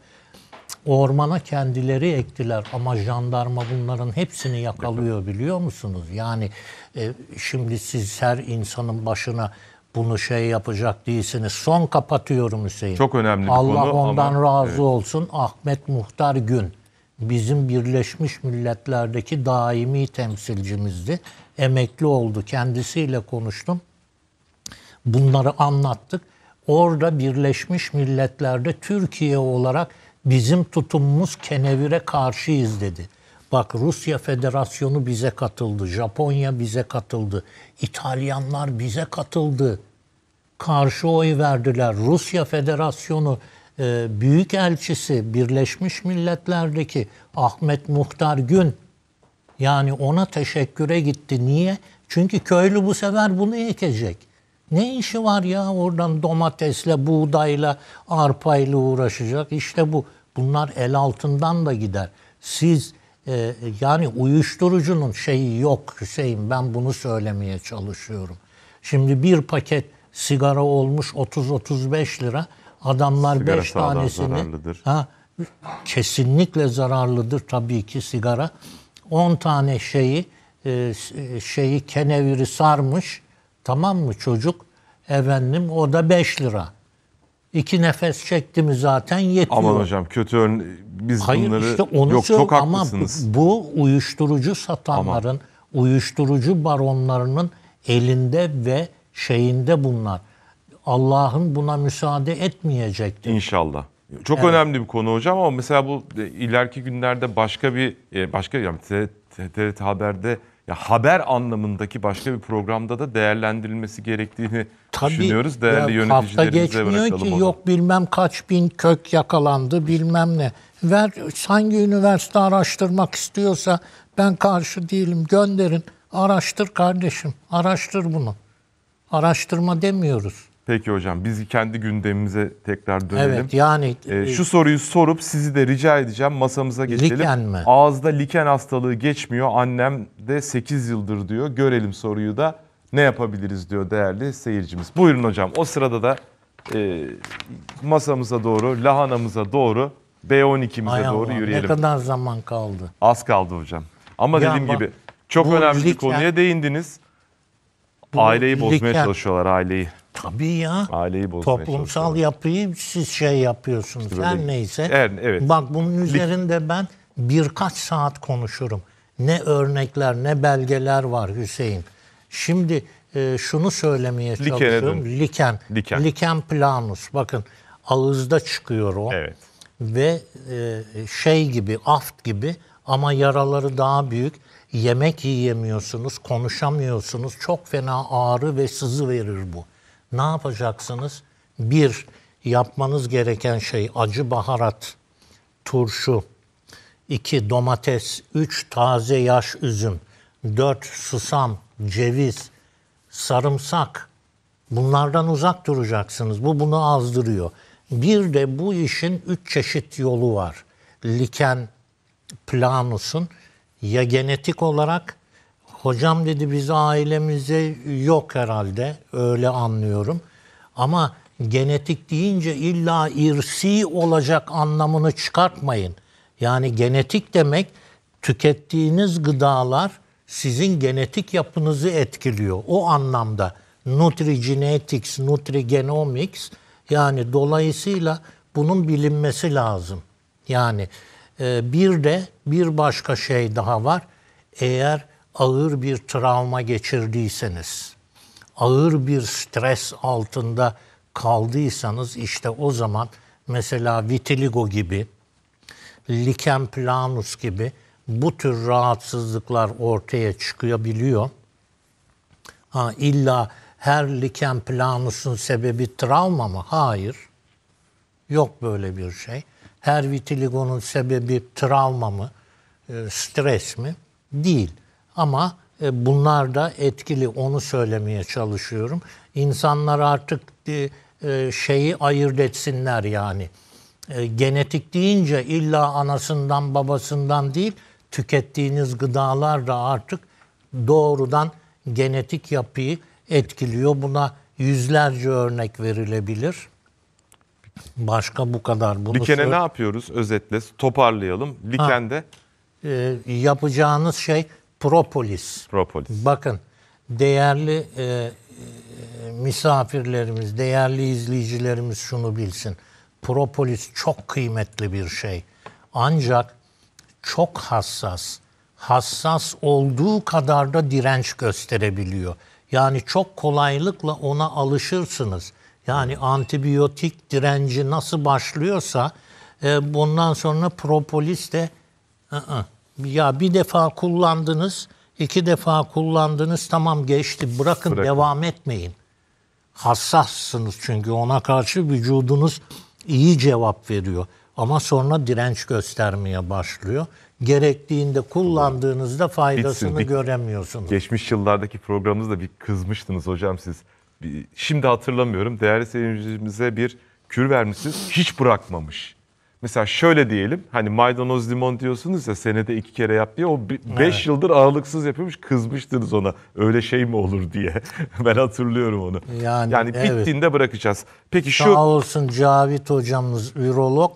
B: ormana kendileri ektiler ama jandarma bunların hepsini yakalıyor biliyor musunuz? Yani e, şimdi siz her insanın başına bunu şey yapacak değilsiniz. Son kapatıyorum Hüseyin. Çok
A: önemli bir Allah konu. ondan ama, razı evet.
B: olsun. Ahmet Muhtar Gün bizim Birleşmiş Milletler'deki daimi temsilcimizdi. Emekli oldu. Kendisiyle konuştum. Bunları anlattık. Orada Birleşmiş Milletler'de Türkiye olarak bizim tutumumuz kenevire karşıyız dedi. Bak Rusya Federasyonu bize katıldı, Japonya bize katıldı, İtalyanlar bize katıldı. Karşı oy verdiler. Rusya Federasyonu e, büyük elçisi Birleşmiş Milletler'deki Ahmet Muhtar Gün yani ona teşekküre gitti. Niye? Çünkü köylü bu sefer bunu ekecek. Ne işi var ya oradan domatesle, buğdayla, arpayla uğraşacak? İşte bu. Bunlar el altından da gider. Siz e, yani uyuşturucunun şeyi yok Hüseyin ben bunu söylemeye çalışıyorum. Şimdi bir paket sigara olmuş 30-35 lira. Adamlar sigara 5 tanesini ha, kesinlikle zararlıdır tabii ki sigara. 10 tane şeyi e, e, şeyi keneviri sarmış Tamam mı çocuk? Efendim o da 5 lira. İki nefes çekti mi zaten yetiyor. Aman hocam
A: kötü örn biz Hayır, bunları işte onu yok çok haklısınız. Ama
B: bu uyuşturucu satanların, Aman. uyuşturucu baronlarının elinde ve şeyinde bunlar. Allah'ın buna müsaade etmeyecektir.
A: İnşallah. Çok evet. önemli bir konu hocam ama mesela bu ileriki günlerde başka bir e, başka yani TRT Haber'de ya haber anlamındaki başka bir programda da değerlendirilmesi gerektiğini Tabii, düşünüyoruz. Değerli ya, yöneticilerimize hafta geçmiyor ki onu. yok
B: bilmem kaç bin kök yakalandı bilmem ne. Ver hangi üniversite araştırmak istiyorsa ben karşı değilim gönderin araştır kardeşim araştır bunu.
A: Araştırma demiyoruz. Peki hocam biz kendi gündemimize tekrar dönelim. Evet yani. Ee, e, şu soruyu sorup sizi de rica edeceğim masamıza geçelim. Liken mi? Ağızda liken hastalığı geçmiyor annem de 8 yıldır diyor. Görelim soruyu da ne yapabiliriz diyor değerli seyircimiz. Buyurun hocam o sırada da e, masamıza doğru lahanamıza doğru B12'mize doğru yürüyelim. Ne kadar zaman kaldı? Az kaldı hocam. Ama ya dediğim bak, gibi çok önemli liken, bir konuya değindiniz. Aileyi bozmaya liken, çalışıyorlar aileyi.
B: Tabii ya.
A: Aileyi bozmaya Toplumsal
B: yapıyı siz şey yapıyorsunuz. İşte Her neyse. Er, evet. Bak bunun üzerinde ben birkaç saat konuşurum. Ne örnekler ne belgeler var Hüseyin. Şimdi e, şunu söylemeye çalışıyorum. Liken. Liken. Liken planus. Bakın ağızda çıkıyor o. Evet. Ve e, şey gibi, aft gibi ama yaraları daha büyük. Yemek yiyemiyorsunuz, konuşamıyorsunuz. Çok fena ağrı ve sızı verir bu. Ne yapacaksınız? Bir, yapmanız gereken şey acı baharat, turşu, iki domates, üç taze yaş üzüm, dört susam, ceviz, sarımsak. Bunlardan uzak duracaksınız. Bu bunu azdırıyor. Bir de bu işin üç çeşit yolu var. Liken planus'un ya genetik olarak Hocam dedi biz ailemize yok herhalde öyle anlıyorum. Ama genetik deyince illa irsi olacak anlamını çıkartmayın. Yani genetik demek tükettiğiniz gıdalar sizin genetik yapınızı etkiliyor. O anlamda nutrigenetics, nutrigenomics yani dolayısıyla bunun bilinmesi lazım. Yani e, bir de bir başka şey daha var. Eğer ağır bir travma geçirdiyseniz, ağır bir stres altında kaldıysanız işte o zaman mesela vitiligo gibi, liken planus gibi bu tür rahatsızlıklar ortaya çıkabiliyor. Ha, illa her liken planusun sebebi travma mı? Hayır. Yok böyle bir şey. Her vitiligonun sebebi travma mı? E, stres mi? Değil. Ama e, bunlar da etkili onu söylemeye çalışıyorum. İnsanlar artık e, e, şeyi ayırt etsinler yani. Genetik deyince illa anasından babasından değil tükettiğiniz gıdalar da artık doğrudan genetik yapıyı etkiliyor. Buna yüzlerce örnek verilebilir. Başka bu kadar. Bunu Liken'e ne
A: yapıyoruz özetle? Toparlayalım. Liken'de
B: ha, e, yapacağınız şey propolis. Propolis. Bakın değerli e, e, misafirlerimiz, değerli izleyicilerimiz şunu bilsin. Propolis çok kıymetli bir şey. Ancak çok hassas. Hassas olduğu kadar da direnç gösterebiliyor. Yani çok kolaylıkla ona alışırsınız. Yani antibiyotik direnci nasıl başlıyorsa e, bundan sonra propolis de ı -ı, ya bir defa kullandınız, iki defa kullandınız tamam geçti bırakın, bırakın. devam etmeyin. Hassassınız çünkü ona karşı vücudunuz iyi cevap veriyor. Ama sonra direnç göstermeye başlıyor. Gerektiğinde kullandığınızda faydasını Bitsin, bir, göremiyorsunuz.
A: Geçmiş yıllardaki programımızda bir kızmıştınız hocam siz. şimdi hatırlamıyorum. Değerli seyircimize bir kür vermişsiniz. Hiç bırakmamış. Mesela şöyle diyelim hani maydanoz limon diyorsunuz ya senede iki kere yap diye o 5 evet. yıldır ağırlıksız yapıyormuş kızmıştınız ona öyle şey mi olur diye ben hatırlıyorum onu. Yani, yani evet. bırakacağız. Peki şu... Sağ
B: olsun Cavit hocamız ürolog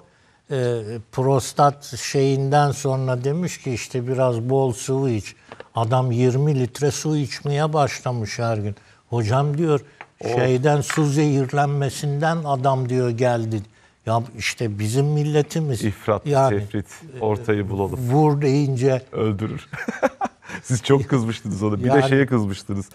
B: e, prostat şeyinden sonra demiş ki işte biraz bol su iç. Adam 20 litre su içmeye başlamış her gün. Hocam diyor şeyden su zehirlenmesinden adam diyor geldi ya işte bizim milletimiz.
A: İfrat, yani, tefrit, ortayı e, bulalım. Vur deyince. Öldürür. Siz çok kızmıştınız ona. Bir yani, de şeye kızmıştınız.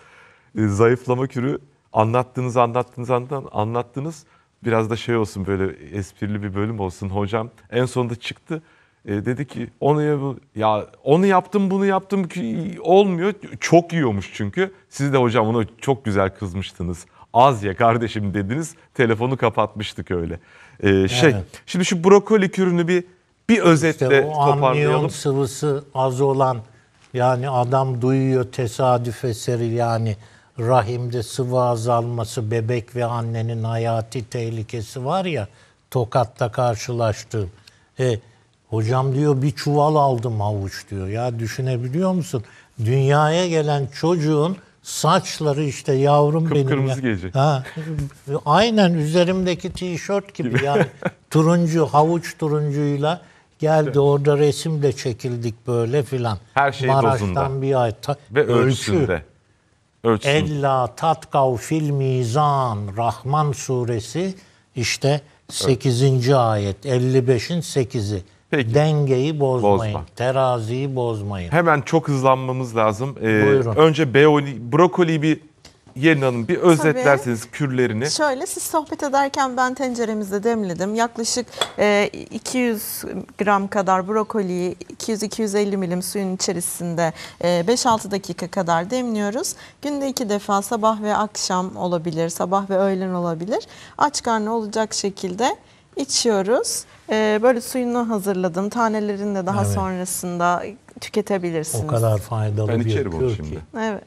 A: E, zayıflama kürü anlattınız, anlattınız, anlattınız. Biraz da şey olsun böyle esprili bir bölüm olsun hocam. En sonunda çıktı. E, dedi ki onu yap ya onu yaptım bunu yaptım ki olmuyor. Çok yiyormuş çünkü. Siz de hocam ona çok güzel kızmıştınız az ye kardeşim dediniz. Telefonu kapatmıştık öyle. Ee, şey evet. şimdi şu brokoli kürünü bir bir özetle işte o toparlayalım.
B: sıvısı az olan yani adam duyuyor tesadüf eseri yani rahimde sıvı azalması, bebek ve annenin hayati tehlikesi var ya Tokat'ta karşılaştığım. E, hocam diyor bir çuval aldım havuç diyor. Ya düşünebiliyor musun? Dünyaya gelen çocuğun saçları işte yavrum Kıpkırmızı benim. Kıpkırmızı gelecek. Ha, aynen üzerimdeki tişört gibi, gibi. yani turuncu havuç turuncuyla geldi işte. orada resimle çekildik böyle filan. Her şey Maraş'tan dozunda. bir ay ta- ve ölçüsünde. Ölçüsün. Ella tatkav fil mizan Rahman suresi işte 8. Evet. ayet 55'in 8'i. Peki. Dengeyi bozmayın. Bozma. Teraziyi bozmayın.
A: Hemen çok hızlanmamız lazım. Ee, Buyurun. Önce brokoli, brokoli bir Yerin Hanım bir özetlerseniz Tabii. kürlerini.
C: Şöyle siz sohbet ederken ben tenceremizde demledim. Yaklaşık e, 200 gram kadar brokoliyi 200-250 milim suyun içerisinde e, 5-6 dakika kadar demliyoruz. Günde iki defa sabah ve akşam olabilir, sabah ve öğlen olabilir. Aç karnı olacak şekilde İçiyoruz. Ee, böyle suyunu hazırladım. Tanelerini de daha Evet. sonrasında tüketebilirsiniz. O kadar
A: faydalı Ben bir içerim onu kür şimdi. ki. Evet.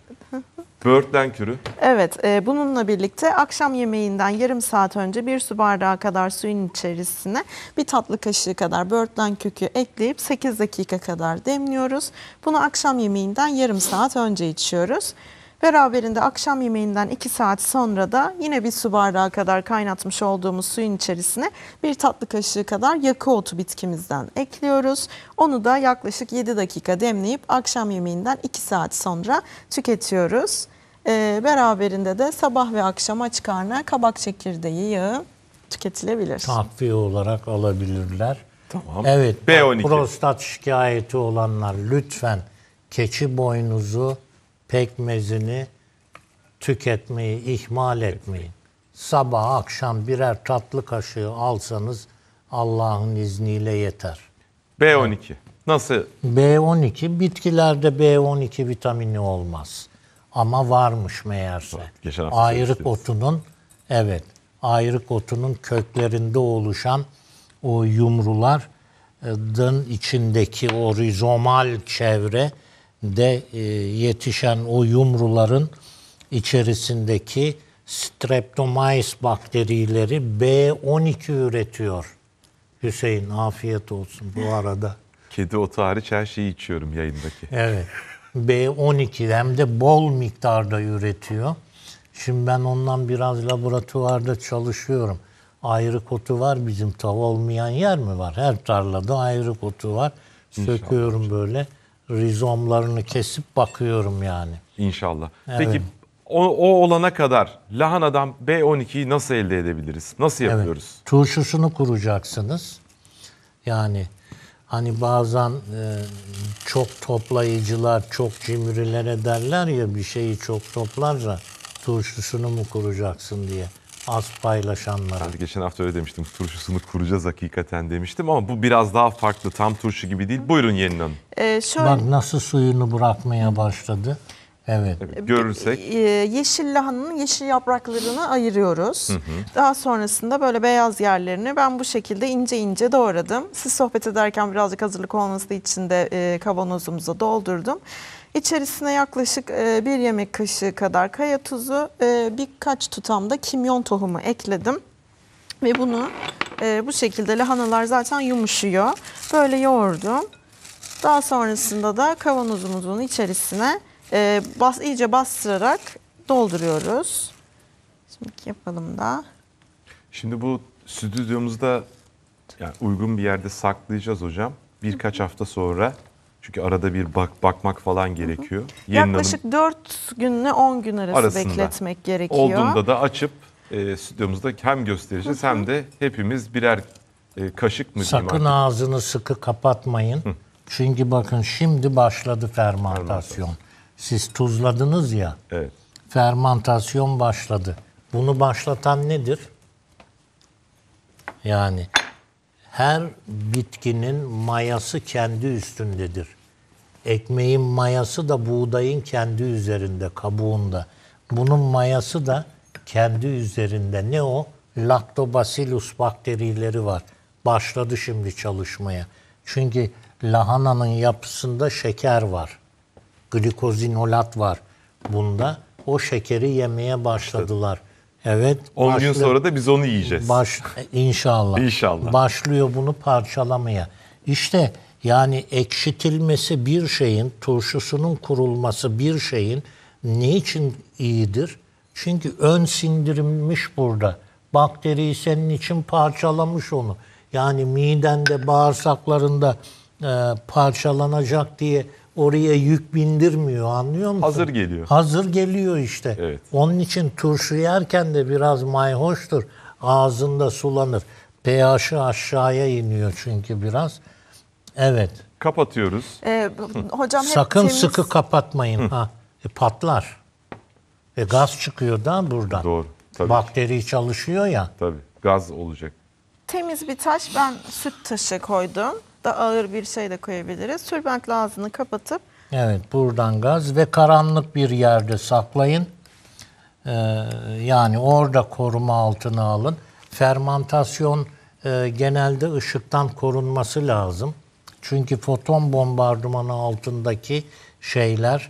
A: Böğürtlen kürü.
C: Evet, e, bununla birlikte akşam yemeğinden yarım saat önce bir su bardağı kadar suyun içerisine bir tatlı kaşığı kadar böğürtlen kökü ekleyip 8 dakika kadar demliyoruz. Bunu akşam yemeğinden yarım saat önce içiyoruz. Beraberinde akşam yemeğinden 2 saat sonra da yine bir su bardağı kadar kaynatmış olduğumuz suyun içerisine bir tatlı kaşığı kadar yakı otu bitkimizden ekliyoruz. Onu da yaklaşık 7 dakika demleyip akşam yemeğinden 2 saat sonra tüketiyoruz. Ee, beraberinde de sabah ve akşam aç karnına kabak çekirdeği yağı tüketilebilir. Takviye
B: olarak alabilirler. Tamam. Evet. B12. Prostat şikayeti olanlar lütfen keçi boynuzu pekmezini tüketmeyi ihmal etmeyin. Sabah akşam birer tatlı kaşığı alsanız Allah'ın izniyle yeter.
A: B12 nasıl?
B: B12 bitkilerde B12 vitamini olmaz. Ama varmış meğerse. Geçen ayrık otunun evet, ayrık otunun köklerinde oluşan o yumrular e, dın içindeki o rizomal çevre de e, yetişen o yumruların içerisindeki streptomais bakterileri B12 üretiyor. Hüseyin afiyet olsun bu arada.
A: Kedi otu hariç her şeyi içiyorum yayındaki.
B: Evet. B12 hem de bol miktarda üretiyor. Şimdi ben ondan biraz laboratuvarda çalışıyorum. Ayrık otu var bizim tav olmayan yer mi var? Her tarlada ayrık otu var. Söküyorum İnşallah. böyle rizomlarını kesip bakıyorum
A: yani. İnşallah. Evet. Peki o, o olana kadar lahanadan B12'yi nasıl elde edebiliriz? Nasıl yapıyoruz?
B: Evet. Turşusunu kuracaksınız. Yani hani bazen e, çok toplayıcılar, çok cimrilere derler ya bir şeyi çok toplarsa turşusunu mu kuracaksın diye az paylaşanlara. Ben
A: geçen hafta öyle demiştim. Turşusunu kuracağız hakikaten demiştim ama bu biraz daha farklı. Tam turşu gibi değil. Buyurun Yenin Hanım.
C: Ee, şöyle... Bak nasıl
B: suyunu bırakmaya başladı. Evet. evet görürsek. Ee,
C: yeşil lahananın yeşil yapraklarını ayırıyoruz. Hı hı. Daha sonrasında böyle beyaz yerlerini ben bu şekilde ince ince doğradım. Siz sohbet ederken birazcık hazırlık olması için de e, kavanozumuza doldurdum. İçerisine yaklaşık e, bir yemek kaşığı kadar kaya tuzu, e, birkaç tutam da kimyon tohumu ekledim. Ve bunu e, bu şekilde lahanalar zaten yumuşuyor. Böyle yoğurdum. Daha sonrasında da kavanozumuzun içerisine iyice bastırarak dolduruyoruz. Şimdi yapalım da.
A: Şimdi bu stüdyomuzda yani uygun bir yerde saklayacağız hocam. Birkaç hafta sonra çünkü arada bir bak bakmak falan gerekiyor. Yenilanım Yaklaşık
C: 4 günle 10 gün arası arasında. bekletmek gerekiyor. olduğunda
A: da açıp e, stüdyomuzda hem göstereceğiz hem de hepimiz birer e, kaşık mı Sakın artık?
B: ağzını sıkı kapatmayın. Çünkü bakın şimdi başladı fermantasyon. Siz tuzladınız ya. Evet. Fermantasyon başladı. Bunu başlatan nedir? Yani her bitkinin mayası kendi üstündedir. Ekmeğin mayası da buğdayın kendi üzerinde, kabuğunda. Bunun mayası da kendi üzerinde. Ne o? Lactobacillus bakterileri var. Başladı şimdi çalışmaya. Çünkü lahananın yapısında şeker var. Glikozinolat var bunda. O şekeri yemeye başladılar. Evet. 10 başlı... gün sonra da
A: biz onu yiyeceğiz.
B: Baş, İnşallah. inşallah. Başlıyor bunu parçalamaya. İşte yani ekşitilmesi bir şeyin, turşusunun kurulması bir şeyin ne için iyidir? Çünkü ön sindirilmiş burada. Bakteriyi senin için parçalamış onu. Yani midende, bağırsaklarında e, parçalanacak diye oraya yük bindirmiyor anlıyor musun? Hazır geliyor. Hazır geliyor işte. Evet. Onun için turşu yerken de biraz mayhoştur. Ağzında sulanır. pH'i aşağıya iniyor çünkü biraz.
A: Evet. Kapatıyoruz.
C: Ee, hocam hep Sakın temiz... sıkı
B: kapatmayın ha. E, patlar. E, gaz çıkıyor da buradan. Doğru. Tabii. Bakteri çalışıyor ya. Tabii. Gaz olacak.
C: Temiz bir taş ben süt taşı koydum. Da ağır bir şey de koyabiliriz. Sürbentle ağzını kapatıp
B: Evet buradan gaz ve karanlık bir yerde saklayın. Ee, yani orada koruma altına alın. Fermantasyon e, genelde ışıktan korunması lazım. Çünkü foton bombardımanı altındaki şeyler,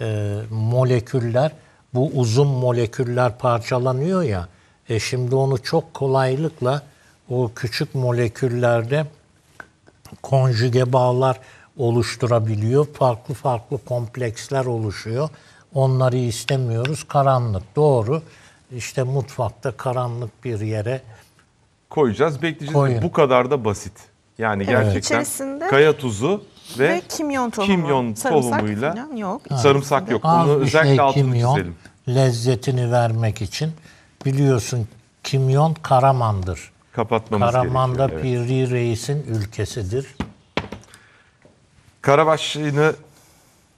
B: e, moleküller, bu uzun moleküller parçalanıyor ya. E şimdi onu çok kolaylıkla o küçük moleküllerde konjüge bağlar oluşturabiliyor. Farklı farklı kompleksler oluşuyor. Onları istemiyoruz. Karanlık doğru. İşte mutfakta
A: karanlık bir yere koyacağız. Bekleyeceğiz. Koyun. Bu kadar da basit. Yani evet. gerçekten İçerisinde kaya tuzu ve, ve kimyon tohumu. Kimyon sarımsak tohumuyla yok. sarımsak yok. Az Bunu şey özellikle şey altını kimyon çizelim.
B: lezzetini vermek için biliyorsun kimyon Karaman'dır. Kapatmamız Karaman'da gerekiyor. Karaman'da
A: Pirri evet. Reis'in ülkesidir. Karabaş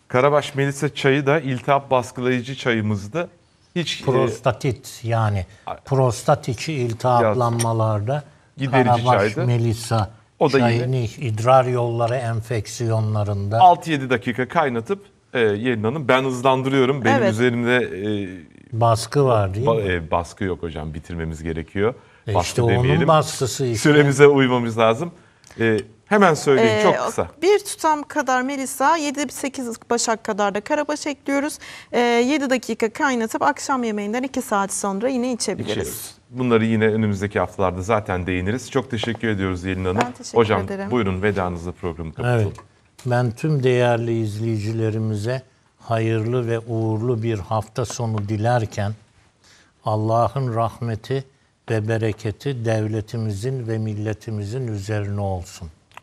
A: Karabaş Melisa çayı da iltihap baskılayıcı çayımızdı. Hiç e,
B: prostatit e, yani prostat içi iltihaplanmalarda Karabaş çaydı. Melisa o da yine idrar yolları enfeksiyonlarında
A: 6-7 dakika kaynatıp e, Yelin ben hızlandırıyorum. Benim Evet. üzerimde e,
B: baskı var değil mi?
A: e, baskı yok hocam bitirmemiz gerekiyor. E işte onun baskısı işte. Süremize uymamız lazım. E, Hemen söyleyeyim ee, çok kısa.
C: Bir tutam kadar Melisa, 7-8 başak kadar da karabaş ekliyoruz. Ee, 7 dakika kaynatıp akşam yemeğinden 2 saat sonra yine içebiliriz. İçeriz.
A: Bunları yine önümüzdeki haftalarda zaten değiniriz. Çok teşekkür ediyoruz Yelin Hanım. Ben teşekkür Hocam, ederim. Hocam buyurun vedanızla programı kapatalım. Evet.
B: Ben tüm değerli izleyicilerimize hayırlı ve uğurlu bir hafta sonu dilerken Allah'ın rahmeti ve bereketi devletimizin ve milletimizin üzerine olsun.